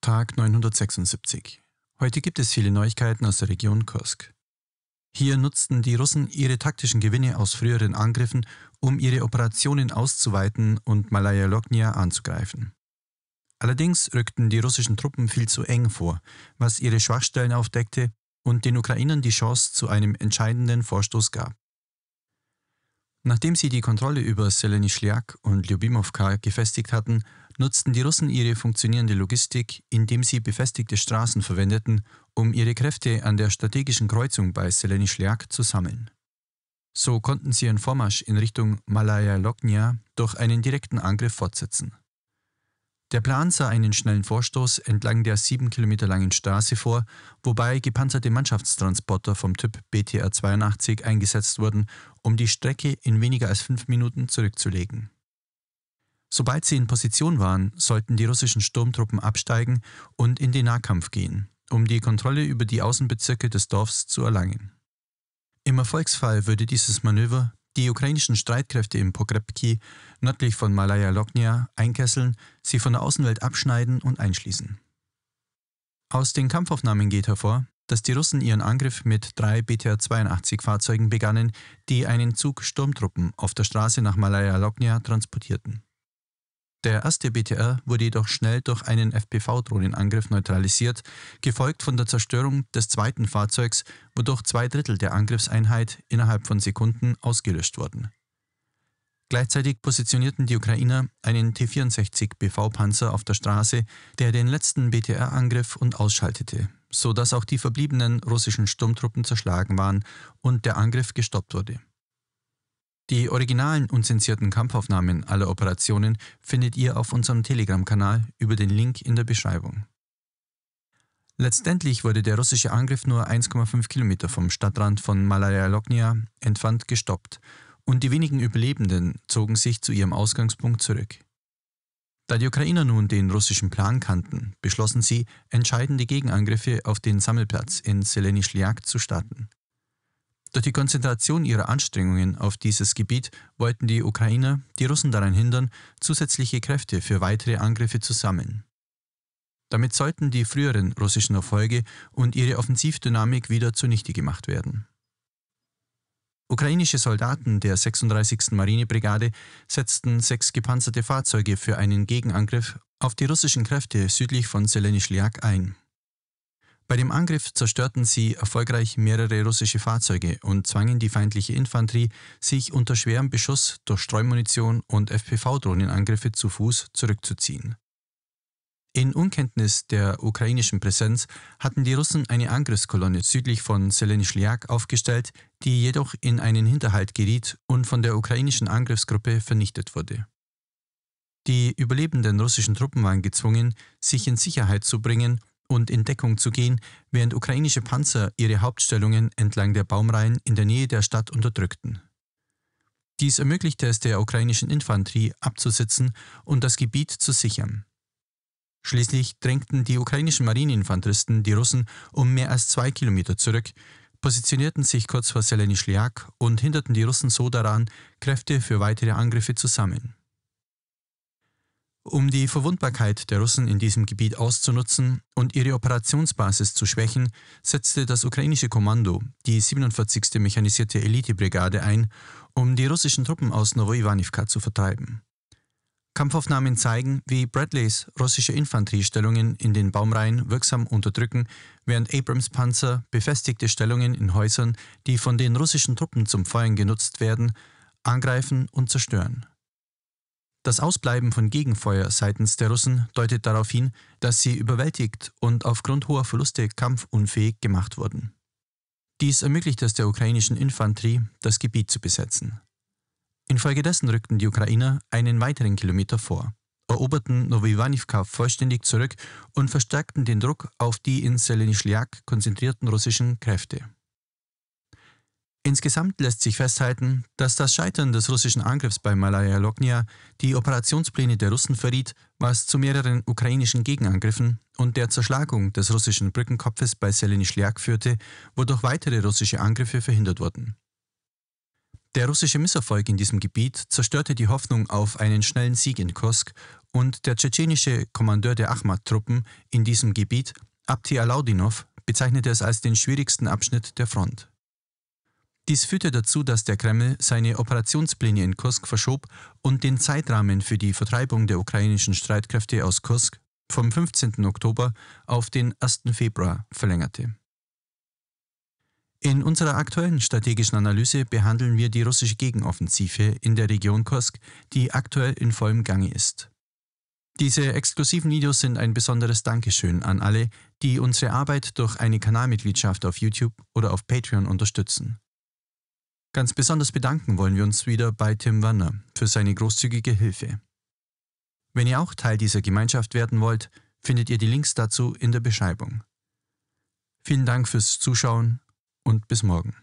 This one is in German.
Tag 976. Heute gibt es viele Neuigkeiten aus der Region Kursk. Hier nutzten die Russen ihre taktischen Gewinne aus früheren Angriffen, um ihre Operationen auszuweiten und Malaya Lognia anzugreifen. Allerdings rückten die russischen Truppen viel zu eng vor, was ihre Schwachstellen aufdeckte und den Ukrainern die Chance zu einem entscheidenden Vorstoß gab. Nachdem sie die Kontrolle über Selenischliak und Lyubimowka gefestigt hatten, nutzten die Russen ihre funktionierende Logistik, indem sie befestigte Straßen verwendeten, um ihre Kräfte an der strategischen Kreuzung bei Selenischliak zu sammeln. So konnten sie ihren Vormarsch in Richtung Malaya Loknia durch einen direkten Angriff fortsetzen. Der Plan sah einen schnellen Vorstoß entlang der sieben Kilometer langen Straße vor, wobei gepanzerte Mannschaftstransporter vom Typ BTR 82 eingesetzt wurden, um die Strecke in weniger als fünf Minuten zurückzulegen. Sobald sie in Position waren, sollten die russischen Sturmtruppen absteigen und in den Nahkampf gehen, um die Kontrolle über die Außenbezirke des Dorfs zu erlangen. Im Erfolgsfall würde dieses Manöver die ukrainischen Streitkräfte im Pokrepki nördlich von Malaya Loknia einkesseln, sie von der Außenwelt abschneiden und einschließen. Aus den Kampfaufnahmen geht hervor, dass die Russen ihren Angriff mit drei BTA-82-Fahrzeugen begannen, die einen Zug Sturmtruppen auf der Straße nach Malaya Loknia transportierten. Der erste BTR wurde jedoch schnell durch einen FPV-Drohnenangriff neutralisiert, gefolgt von der Zerstörung des zweiten Fahrzeugs, wodurch zwei Drittel der Angriffseinheit innerhalb von Sekunden ausgelöscht wurden. Gleichzeitig positionierten die Ukrainer einen T-64 BV-Panzer auf der Straße, der den letzten BTR-Angriff und ausschaltete, sodass auch die verbliebenen russischen Sturmtruppen zerschlagen waren und der Angriff gestoppt wurde. Die originalen unzensierten Kampfaufnahmen aller Operationen findet ihr auf unserem Telegram-Kanal über den Link in der Beschreibung. Letztendlich wurde der russische Angriff nur 1,5 Kilometer vom Stadtrand von Malaya Lognia entfernt gestoppt und die wenigen Überlebenden zogen sich zu ihrem Ausgangspunkt zurück. Da die Ukrainer nun den russischen Plan kannten, beschlossen sie, entscheidende Gegenangriffe auf den Sammelplatz in Selenischliak zu starten. Durch die Konzentration ihrer Anstrengungen auf dieses Gebiet wollten die Ukrainer die Russen daran hindern, zusätzliche Kräfte für weitere Angriffe zu sammeln. Damit sollten die früheren russischen Erfolge und ihre Offensivdynamik wieder zunichte gemacht werden. Ukrainische Soldaten der 36. Marinebrigade setzten sechs gepanzerte Fahrzeuge für einen Gegenangriff auf die russischen Kräfte südlich von Selenischliak ein. Bei dem Angriff zerstörten sie erfolgreich mehrere russische Fahrzeuge und zwangen die feindliche Infanterie, sich unter schwerem Beschuss durch Streumunition und FPV-Drohnenangriffe zu Fuß zurückzuziehen. In Unkenntnis der ukrainischen Präsenz hatten die Russen eine Angriffskolonne südlich von Selenischliak aufgestellt, die jedoch in einen Hinterhalt geriet und von der ukrainischen Angriffsgruppe vernichtet wurde. Die überlebenden russischen Truppen waren gezwungen, sich in Sicherheit zu bringen und in Deckung zu gehen, während ukrainische Panzer ihre Hauptstellungen entlang der Baumreihen in der Nähe der Stadt unterdrückten. Dies ermöglichte es der ukrainischen Infanterie abzusitzen und das Gebiet zu sichern. Schließlich drängten die ukrainischen Marineinfanteristen die Russen um mehr als zwei Kilometer zurück, positionierten sich kurz vor Selenischliak und hinderten die Russen so daran, Kräfte für weitere Angriffe zu sammeln. Um die Verwundbarkeit der Russen in diesem Gebiet auszunutzen und ihre Operationsbasis zu schwächen, setzte das ukrainische Kommando die 47. Mechanisierte Elitebrigade ein, um die russischen Truppen aus Novoivanivka zu vertreiben. Kampfaufnahmen zeigen, wie Bradleys russische Infanteriestellungen in den Baumreihen wirksam unterdrücken, während Abrams Panzer befestigte Stellungen in Häusern, die von den russischen Truppen zum Feuern genutzt werden, angreifen und zerstören. Das Ausbleiben von Gegenfeuer seitens der Russen deutet darauf hin, dass sie überwältigt und aufgrund hoher Verluste kampfunfähig gemacht wurden. Dies ermöglicht es der ukrainischen Infanterie, das Gebiet zu besetzen. Infolgedessen rückten die Ukrainer einen weiteren Kilometer vor, eroberten Novivanivka vollständig zurück und verstärkten den Druck auf die in Selenischliak konzentrierten russischen Kräfte. Insgesamt lässt sich festhalten, dass das Scheitern des russischen Angriffs bei Malaya Lognia die Operationspläne der Russen verriet, was zu mehreren ukrainischen Gegenangriffen und der Zerschlagung des russischen Brückenkopfes bei Selenischliak führte, wodurch weitere russische Angriffe verhindert wurden. Der russische Misserfolg in diesem Gebiet zerstörte die Hoffnung auf einen schnellen Sieg in Kursk und der tschetschenische Kommandeur der Ahmad-Truppen in diesem Gebiet, Abti Alaudinov, bezeichnete es als den schwierigsten Abschnitt der Front. Dies führte dazu, dass der Kreml seine Operationspläne in Kursk verschob und den Zeitrahmen für die Vertreibung der ukrainischen Streitkräfte aus Kursk vom 15. Oktober auf den 1. Februar verlängerte. In unserer aktuellen strategischen Analyse behandeln wir die russische Gegenoffensive in der Region Kursk, die aktuell in vollem Gange ist. Diese exklusiven Videos sind ein besonderes Dankeschön an alle, die unsere Arbeit durch eine Kanalmitgliedschaft auf YouTube oder auf Patreon unterstützen. Ganz besonders bedanken wollen wir uns wieder bei Tim Werner für seine großzügige Hilfe. Wenn ihr auch Teil dieser Gemeinschaft werden wollt, findet ihr die Links dazu in der Beschreibung. Vielen Dank fürs Zuschauen und bis morgen.